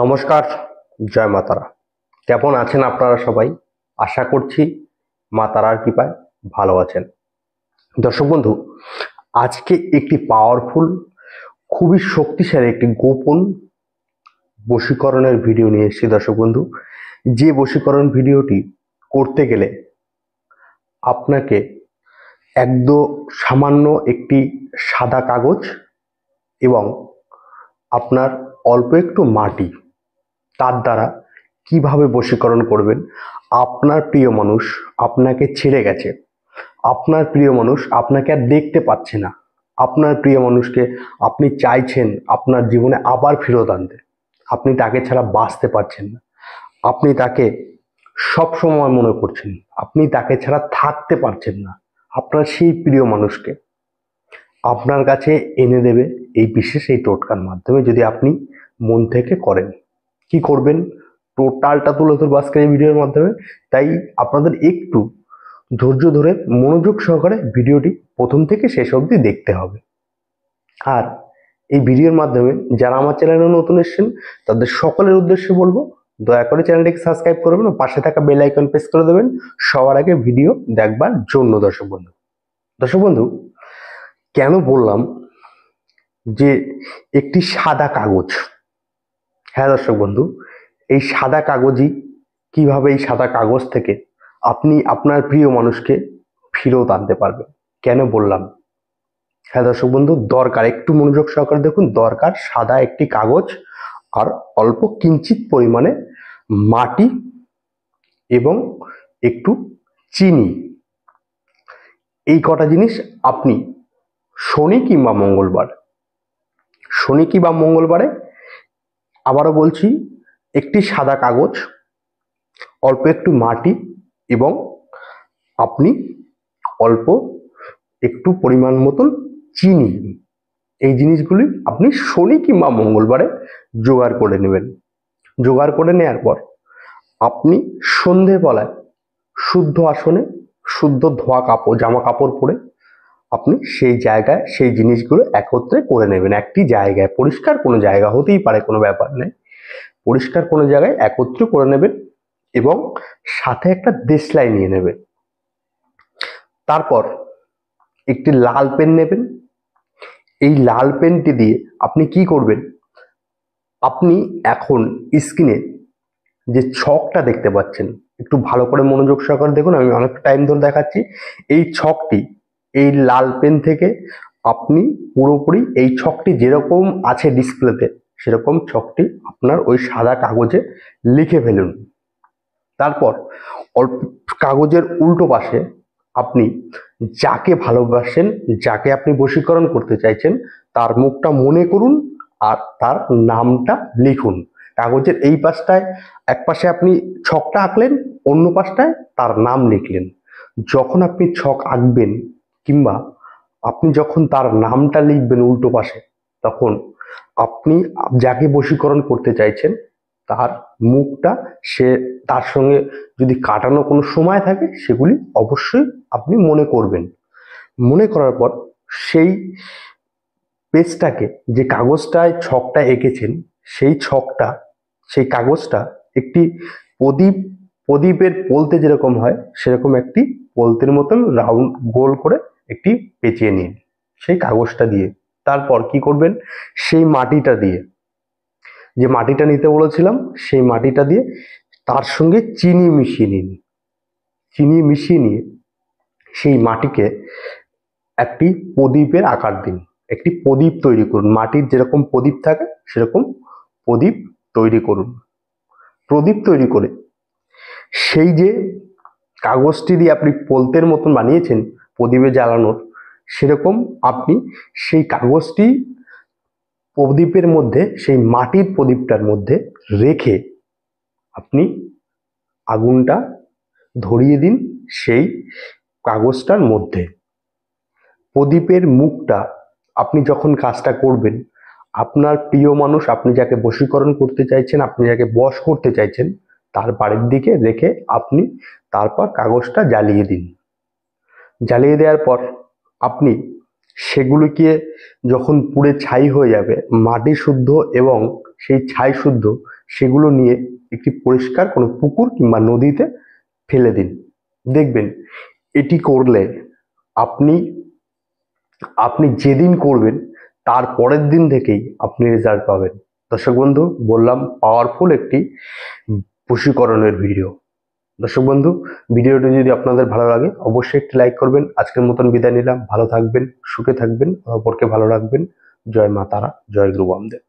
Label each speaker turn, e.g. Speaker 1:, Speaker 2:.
Speaker 1: নমস্কার জয় মাতারা কেমন আছেন আপনারা সবাই আশা করছি মাতারার কৃপায় ভালো আছেন দর্শক বন্ধু আজকে একটি পাওয়ারফুল খুবই শক্তিশালী একটি গোপন বশীকরণের ভিডিও নিয়ে এসেছি দর্শক বন্ধু যে বশীকরণ ভিডিওটি করতে গেলে আপনাকে একদম সামান্য একটি সাদা কাগজ এবং আপনার অল্প একটু মাটি তার দ্বারা কিভাবে বশীকরণ করবেন আপনার প্রিয় মানুষ আপনাকে ছেড়ে গেছে আপনার প্রিয় মানুষ আপনাকে আর দেখতে পাচ্ছে না আপনার প্রিয় মানুষকে আপনি চাইছেন আপনার জীবনে আবার ফেরত আনতে আপনি তাকে ছাড়া বাঁচতে পারছেন না আপনি তাকে সব সময় মনে করছেন আপনি তাকে ছাড়া থাকতে পারছেন না আপনার সেই প্রিয় মানুষকে আপনার কাছে এনে দেবে এই বিশেষ এই টোটকার মাধ্যমে যদি আপনি মন থেকে করেন কি করবেন টোটালটা তুলে ধরবো আজকের এই ভিডিওর মাধ্যমে তাই আপনাদের একটু ধৈর্য ধরে মনোযোগ সহকারে ভিডিওটি প্রথম থেকে শেষ অবধি দেখতে হবে আর এই ভিডিওর মাধ্যমে যারা আমার চ্যানেলে নতুন এসেছেন তাদের সকলের উদ্দেশ্যে বলবো দয়া করে চ্যানেলটিকে সাবস্ক্রাইব করবেন ও পাশে থাকা বেল আইকন প্রেস করে দেবেন সবার আগে ভিডিও দেখবার জন্য দর্শক বন্ধু দর্শক বন্ধু কেন বললাম যে একটি সাদা কাগজ হ্যাঁ দর্শক বন্ধু এই সাদা কাগজই কিভাবে এই সাদা কাগজ থেকে আপনি আপনার প্রিয় মানুষকে ফিরেও আনতে পারবেন কেন বললাম হ্যাঁ দর্শক বন্ধু দরকার একটু মনোযোগ সহকারে দেখুন দরকার সাদা একটি কাগজ আর অল্প কিঞ্চিত পরিমাণে মাটি এবং একটু চিনি এই কটা জিনিস আপনি শনি কিংবা মঙ্গলবার শনি কিংবা মঙ্গলবারে আবারও বলছি একটি সাদা কাগজ অল্প একটু মাটি এবং আপনি অল্প একটু পরিমাণ মতন চিনি এই জিনিসগুলি আপনি শনি কিংবা মঙ্গলবারে জোগাড় করে নেবেন জোগাড় করে নেওয়ার পর আপনি সন্ধেবেলায় শুদ্ধ আসনে শুদ্ধ ধোয়া কাপড় জামা কাপড় পরে আপনি সেই জায়গায় সেই জিনিসগুলো একত্রে করে নেবেন একটি জায়গায় পরিষ্কার কোনো জায়গা হতেই পারে কোনো ব্যাপার নেই পরিষ্কার কোনো জায়গায় একত্রে করে নেবেন এবং সাথে একটা দেশলাই নিয়ে নেবেন তারপর একটি লাল পেন নেবেন এই লাল পেনটি দিয়ে আপনি কি করবেন আপনি এখন স্ক্রিনে যে ছকটা দেখতে পাচ্ছেন একটু ভালো করে মনোযোগ সহকারে দেখুন আমি অনেক টাইম ধরে দেখাচ্ছি এই ছকটি এই লাল পেন থেকে আপনি পুরোপুরি এই ছকটি যেরকম আছে ডিসপ্লেতে সেরকম ছকটি আপনার ওই সাদা কাগজে লিখে ফেলুন তারপর কাগজের উল্টো পাশে আপনি যাকে ভালোবাসেন যাকে আপনি বশীকরণ করতে চাইছেন তার মুখটা মনে করুন আর তার নামটা লিখুন কাগজের এই পাশটায় এক পাশে আপনি ছকটা আঁকলেন অন্য পাশটায় তার নাম লিখলেন যখন আপনি ছক আঁকবেন কিংবা আপনি যখন তার নামটা লিখবেন উল্টো পাশে তখন আপনি যাকে বশীকরণ করতে চাইছেন তার মুখটা সে তার সঙ্গে যদি কাটানো কোনো সময় থাকে সেগুলি অবশ্যই আপনি মনে করবেন মনে করার পর সেই পেজটাকে যে কাগজটায় ছকটা এঁকেছেন সেই ছকটা সেই কাগজটা একটি প্রদীপ প্রদীপের পোলতে যেরকম হয় সেরকম একটি পোলতের মতন রাউন্ড গোল করে একটি পেঁচিয়ে নিন সেই কাগজটা দিয়ে তারপর কি করবেন সেই মাটিটা দিয়ে যে মাটিটা নিতে বলেছিলাম সেই মাটিটা দিয়ে তার সঙ্গে চিনি মিশিয়ে নিন চিনি মিশিয়ে নিয়ে সেই মাটিকে একটি প্রদীপের আকার দিন একটি প্রদীপ তৈরি করুন মাটির যেরকম প্রদীপ থাকে সেরকম প্রদীপ তৈরি করুন প্রদীপ তৈরি করে সেই যে কাগজটি দিয়ে আপনি পোলতের মতন বানিয়েছেন প্রদীপে জ্বালানোর সেরকম আপনি সেই কাগজটি প্রদীপের মধ্যে সেই মাটির প্রদীপটার মধ্যে রেখে আপনি আগুনটা ধরিয়ে দিন সেই কাগজটার মধ্যে প্রদীপের মুখটা আপনি যখন কাজটা করবেন আপনার প্রিয় মানুষ আপনি যাকে বশীকরণ করতে চাইছেন আপনি যাকে বশ করতে চাইছেন তার বাড়ির দিকে রেখে আপনি তারপর কাগজটা জ্বালিয়ে দিন জ্বালিয়ে দেওয়ার পর আপনি সেগুলিকে যখন পুড়ে ছাই হয়ে যাবে মাটি শুদ্ধ এবং সেই ছাই শুদ্ধ সেগুলো নিয়ে একটি পরিষ্কার কোনো পুকুর কিংবা নদীতে ফেলে দিন দেখবেন এটি করলে আপনি আপনি যেদিন করবেন তার পরের দিন থেকেই আপনি রেজাল্ট পাবেন দর্শক বন্ধু বললাম পাওয়ারফুল একটি বশীকরণের ভিডিও দর্শক বন্ধু ভিডিওটি যদি আপনাদের ভালো লাগে অবশ্যই একটি লাইক করবেন আজকের মতন বিদায় নিলাম ভালো থাকবেন সুখে থাকবেন অপরকে ভালো রাখবেন জয় মা তারা জয় গুরু বামদেব